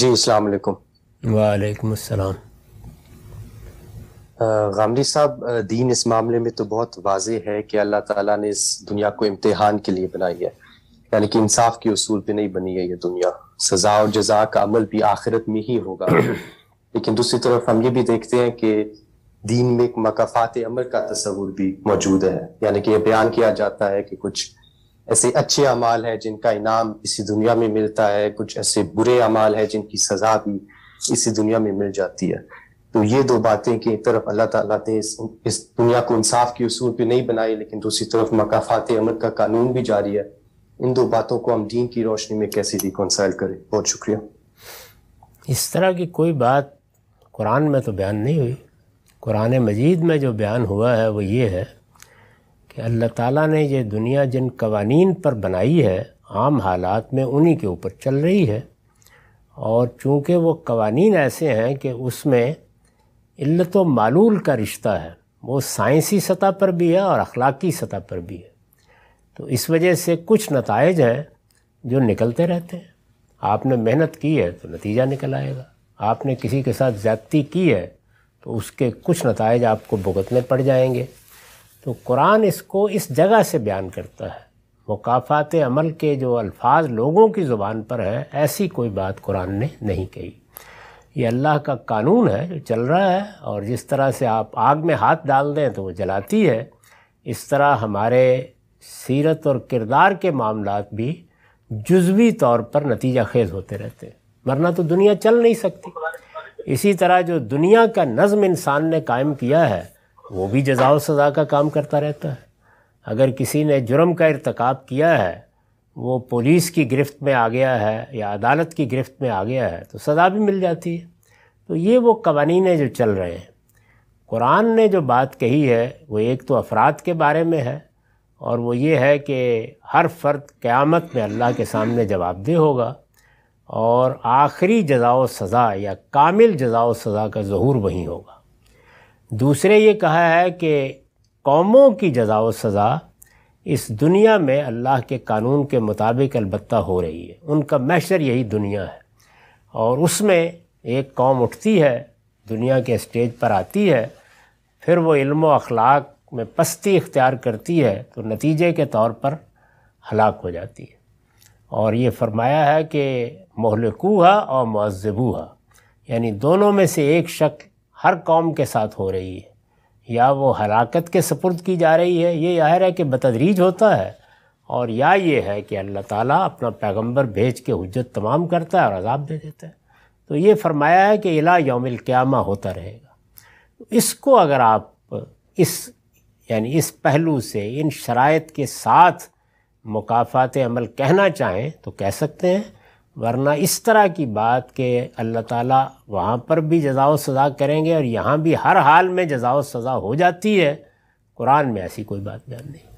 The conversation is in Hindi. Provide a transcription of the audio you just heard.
जी अस्सलाम वालेकुम वालेकुम अस्सलाम गामली साहब दीन इस मामले में तो बहुत वाज है कि अल्लाह ताला ने इस दुनिया को इम्तिहान के लिए बनाई है यानी कि इंसाफ के उसूल पे नहीं बनी है ये दुनिया सजा और जजा का अमल भी आखिरत में ही होगा लेकिन दूसरी तरफ हम ये भी देखते हैं कि दीन में एक मकाफात अमल का तस्वूर भी मौजूद है यानी कि यह बयान किया जाता है कि कुछ ऐसे अच्छे अमाल है जिनका इनाम इसी दुनिया में मिलता है कुछ ऐसे बुरे अमाल है जिनकी सजा भी इसी दुनिया में मिल जाती है तो ये दो बातें कि एक तरफ अल्लाह ताला ने इस, इस दुनिया को इंसाफ के असूल पे नहीं बनाई लेकिन दूसरी तरफ मकाफात अमल का कानून भी जारी है इन दो बातों को हम दीन की रोशनी में कैसे रिकॉन्साइल करें बहुत शुक्रिया इस तरह की कोई बात कुरान में तो बयान नहीं हुई कुरान मजीद में जो बयान हुआ है वो ये है कि अल्लाह ताला ने ये दुनिया जिन कवानीन पर बनाई है आम हालात में उन्हीं के ऊपर चल रही है और चूँकि वो कवानीन ऐसे हैं कि उसमें इल्लत मालूल का रिश्ता है वो साइंसी सतह पर भी है और अखलाकी सतह पर भी है तो इस वजह से कुछ नतज हैं जो निकलते रहते हैं आपने मेहनत की है तो नतीजा निकल आएगा आपने किसी के साथ ज़्यादती की है तो उसके कुछ नतज आपको भुगतने पड़ जाएंगे तो कुरान इसको इस जगह से बयान करता है मुकाफ़ात अमल के जो अल्फाज लोगों की ज़ुबान पर हैं ऐसी कोई बात कुरान ने नहीं कही ये अल्लाह का कानून है जो चल रहा है और जिस तरह से आप आग में हाथ डाल दें तो वो जलाती है इस तरह हमारे सीरत और किरदार के मामला भी जज्वी तौर पर नतीजा खेज़ होते रहते हैं वरना तो दुनिया चल नहीं सकती इसी तरह जो दुनिया का नज़म इंसान ने कायम किया है वो भी जजा सज़ा का काम करता रहता है अगर किसी ने जुर्म का इरतक किया है वो पुलिस की गिरफ्त में आ गया है या अदालत की गिरफ्त में आ गया है तो सज़ा भी मिल जाती है तो ये वो कवानीन जो चल रहे हैं कुरान ने जो बात कही है वो एक तो अफराद के बारे में है और वो ये है कि हर फ़र्द क़्यामत में अल्लाह के सामने जवाबदेह होगा और आखिरी जजा सज़ा या कामिल जजा सज़ा का जहूर वहीं होगा दूसरे ये कहा है कि कौमों की जजा व सज़ा इस दुनिया में अल्लाह के कानून के मुताबिक अलबत् हो रही है उनका मैशर यही दुनिया है और उसमें एक कौम उठती है दुनिया के स्टेज पर आती है फिर वो इल्म अखलाक में पस्ती इख्तियार करती है तो नतीजे के तौर पर हलाक हो जाती है और ये फरमाया है कि मोहलकूहा और है यानी दोनों में से एक शक्ल हर कौम के साथ हो रही है या वो हलाकत के सपुर्द की जा रही है ये जाहिर है कि बतदरीज होता है और या ये है कि अल्लाह ताला अपना पैगंबर भेज के हजत तमाम करता है और अजाब दे देता है तो ये फरमाया है कि इला योमिल क़्यामा होता रहेगा इसको अगर आप इस यानी इस पहलू से इन शरात के साथ मुकाफ़ात अमल कहना चाहें तो कह सकते हैं वरना इस तरह की बात के अल्लाह ताला वहाँ पर भी जजाव सज़ा करेंगे और यहाँ भी हर हाल में जजाव सज़ा हो जाती है कुरान में ऐसी कोई बात बयान नहीं